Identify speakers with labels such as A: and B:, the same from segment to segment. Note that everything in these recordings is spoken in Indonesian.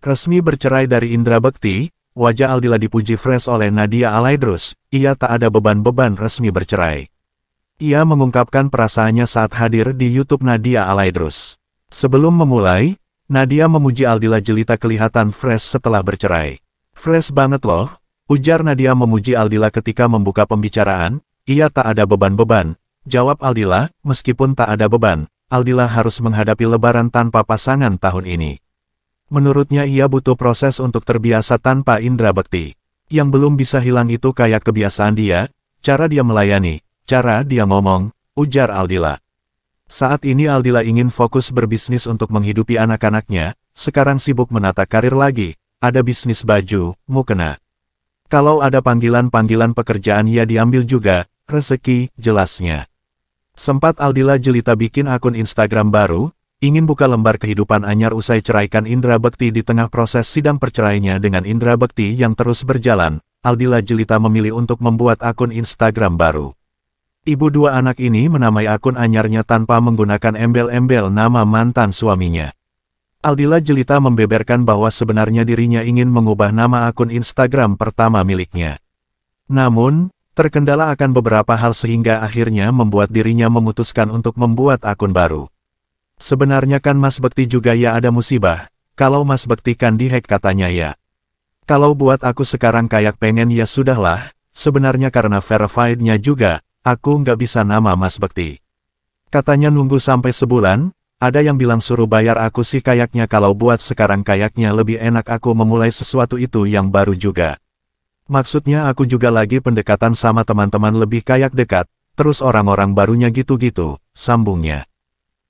A: Resmi bercerai dari Indra Bekti, wajah Aldila dipuji fresh oleh Nadia Alaidrus, ia tak ada beban-beban resmi bercerai. Ia mengungkapkan perasaannya saat hadir di YouTube Nadia Alaidrus. Sebelum memulai, Nadia memuji Aldila jelita kelihatan fresh setelah bercerai. Fresh banget loh, ujar Nadia memuji Aldila ketika membuka pembicaraan, ia tak ada beban-beban, jawab Aldila, meskipun tak ada beban, Aldila harus menghadapi lebaran tanpa pasangan tahun ini. Menurutnya ia butuh proses untuk terbiasa tanpa indera bekti. Yang belum bisa hilang itu kayak kebiasaan dia, cara dia melayani, cara dia ngomong, ujar Aldila. Saat ini Aldila ingin fokus berbisnis untuk menghidupi anak-anaknya, sekarang sibuk menata karir lagi, ada bisnis baju, mukena. Kalau ada panggilan-panggilan pekerjaan ia diambil juga, rezeki, jelasnya. Sempat Aldila jelita bikin akun Instagram baru, ingin buka lembar kehidupan Anyar usai ceraikan Indra Bekti di tengah proses sidang perceraiannya dengan Indra Bekti yang terus berjalan, Aldila Jelita memilih untuk membuat akun Instagram baru. Ibu dua anak ini menamai akun Anyarnya tanpa menggunakan embel-embel nama mantan suaminya. Aldila Jelita membeberkan bahwa sebenarnya dirinya ingin mengubah nama akun Instagram pertama miliknya. Namun, terkendala akan beberapa hal sehingga akhirnya membuat dirinya memutuskan untuk membuat akun baru. Sebenarnya kan Mas Bekti juga ya ada musibah, kalau Mas Bekti kan dihack katanya ya. Kalau buat aku sekarang kayak pengen ya sudahlah, sebenarnya karena verified-nya juga, aku nggak bisa nama Mas Bekti. Katanya nunggu sampai sebulan, ada yang bilang suruh bayar aku sih kayaknya kalau buat sekarang kayaknya lebih enak aku memulai sesuatu itu yang baru juga. Maksudnya aku juga lagi pendekatan sama teman-teman lebih kayak dekat, terus orang-orang barunya gitu-gitu, sambungnya.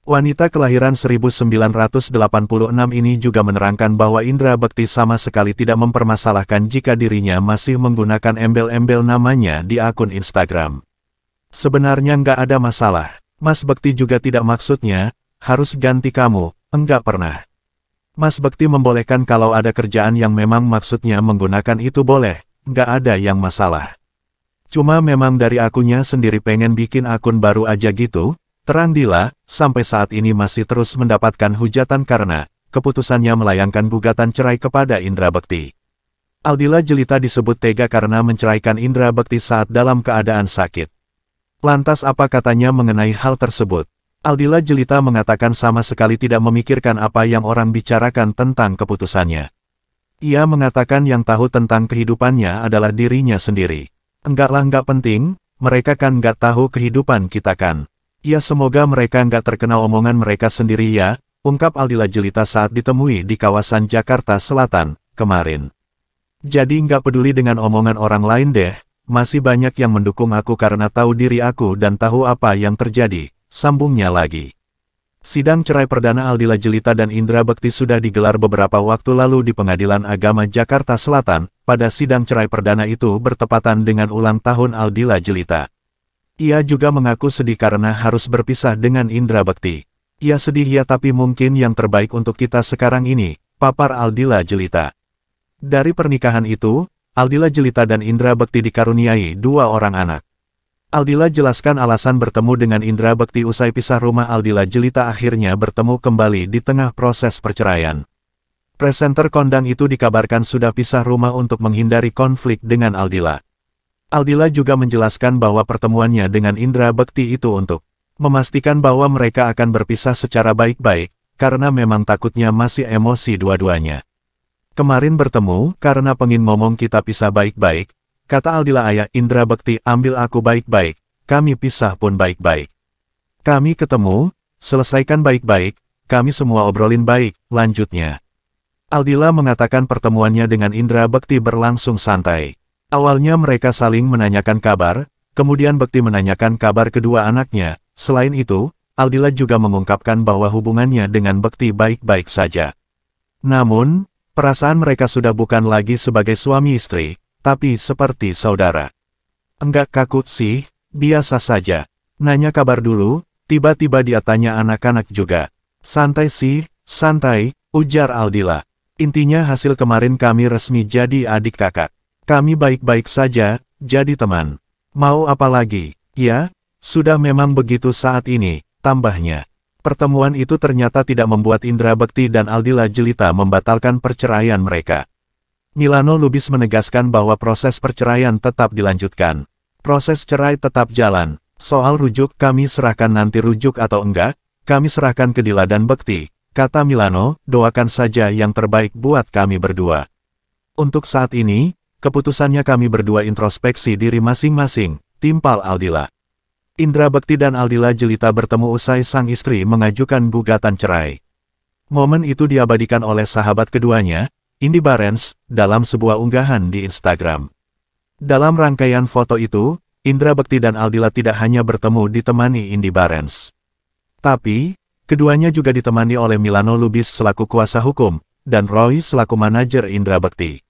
A: Wanita kelahiran 1986 ini juga menerangkan bahwa Indra Bekti sama sekali tidak mempermasalahkan jika dirinya masih menggunakan embel-embel namanya di akun Instagram. Sebenarnya nggak ada masalah. Mas Bekti juga tidak maksudnya, harus ganti kamu, enggak pernah. Mas Bekti membolehkan kalau ada kerjaan yang memang maksudnya menggunakan itu boleh, nggak ada yang masalah. Cuma memang dari akunya sendiri pengen bikin akun baru aja gitu, Terandila, sampai saat ini masih terus mendapatkan hujatan karena keputusannya melayangkan gugatan cerai kepada Indra Bekti. Aldila Jelita disebut tega karena menceraikan Indra Bekti saat dalam keadaan sakit. Lantas apa katanya mengenai hal tersebut? Aldila Jelita mengatakan sama sekali tidak memikirkan apa yang orang bicarakan tentang keputusannya. Ia mengatakan yang tahu tentang kehidupannya adalah dirinya sendiri. Enggaklah enggak penting, mereka kan enggak tahu kehidupan kita kan. Ya semoga mereka nggak terkena omongan mereka sendiri ya, ungkap Aldila Jelita saat ditemui di kawasan Jakarta Selatan, kemarin. Jadi nggak peduli dengan omongan orang lain deh, masih banyak yang mendukung aku karena tahu diri aku dan tahu apa yang terjadi, sambungnya lagi. Sidang cerai perdana Aldila Jelita dan Indra Bekti sudah digelar beberapa waktu lalu di Pengadilan Agama Jakarta Selatan, pada sidang cerai perdana itu bertepatan dengan ulang tahun Aldila Jelita. Ia juga mengaku sedih karena harus berpisah dengan Indra Bekti. Ia sedih ya tapi mungkin yang terbaik untuk kita sekarang ini, papar Aldila Jelita. Dari pernikahan itu, Aldila Jelita dan Indra Bekti dikaruniai dua orang anak. Aldila jelaskan alasan bertemu dengan Indra Bekti usai pisah rumah Aldila Jelita akhirnya bertemu kembali di tengah proses perceraian. Presenter kondang itu dikabarkan sudah pisah rumah untuk menghindari konflik dengan Aldila. Aldila juga menjelaskan bahwa pertemuannya dengan Indra Bekti itu untuk memastikan bahwa mereka akan berpisah secara baik-baik, karena memang takutnya masih emosi dua-duanya. Kemarin bertemu, karena pengin ngomong kita pisah baik-baik, kata Aldila ayah Indra Bekti ambil aku baik-baik, kami pisah pun baik-baik. Kami ketemu, selesaikan baik-baik, kami semua obrolin baik, lanjutnya. Aldila mengatakan pertemuannya dengan Indra Bekti berlangsung santai. Awalnya mereka saling menanyakan kabar, kemudian Bekti menanyakan kabar kedua anaknya. Selain itu, Aldila juga mengungkapkan bahwa hubungannya dengan Bekti baik-baik saja. Namun, perasaan mereka sudah bukan lagi sebagai suami istri, tapi seperti saudara. Enggak kaku sih, biasa saja. Nanya kabar dulu, tiba-tiba dia tanya anak-anak juga. Santai sih, santai, ujar Aldila. Intinya hasil kemarin kami resmi jadi adik kakak. Kami baik-baik saja, jadi teman. Mau apa lagi? Ya, sudah memang begitu saat ini, tambahnya. Pertemuan itu ternyata tidak membuat Indra Bekti dan Aldila Jelita membatalkan perceraian mereka. Milano Lubis menegaskan bahwa proses perceraian tetap dilanjutkan. Proses cerai tetap jalan. Soal rujuk kami serahkan nanti rujuk atau enggak, kami serahkan ke Dila dan Bekti, kata Milano, doakan saja yang terbaik buat kami berdua. Untuk saat ini, keputusannya kami berdua introspeksi diri masing-masing, timpal Aldila. Indra Bekti dan Aldila Jelita bertemu usai sang istri mengajukan gugatan cerai. Momen itu diabadikan oleh sahabat keduanya, Indi Barens, dalam sebuah unggahan di Instagram. Dalam rangkaian foto itu, Indra Bekti dan Aldila tidak hanya bertemu ditemani Indi Barens. Tapi, keduanya juga ditemani oleh Milano Lubis selaku kuasa hukum, dan Roy selaku manajer Indra Bekti.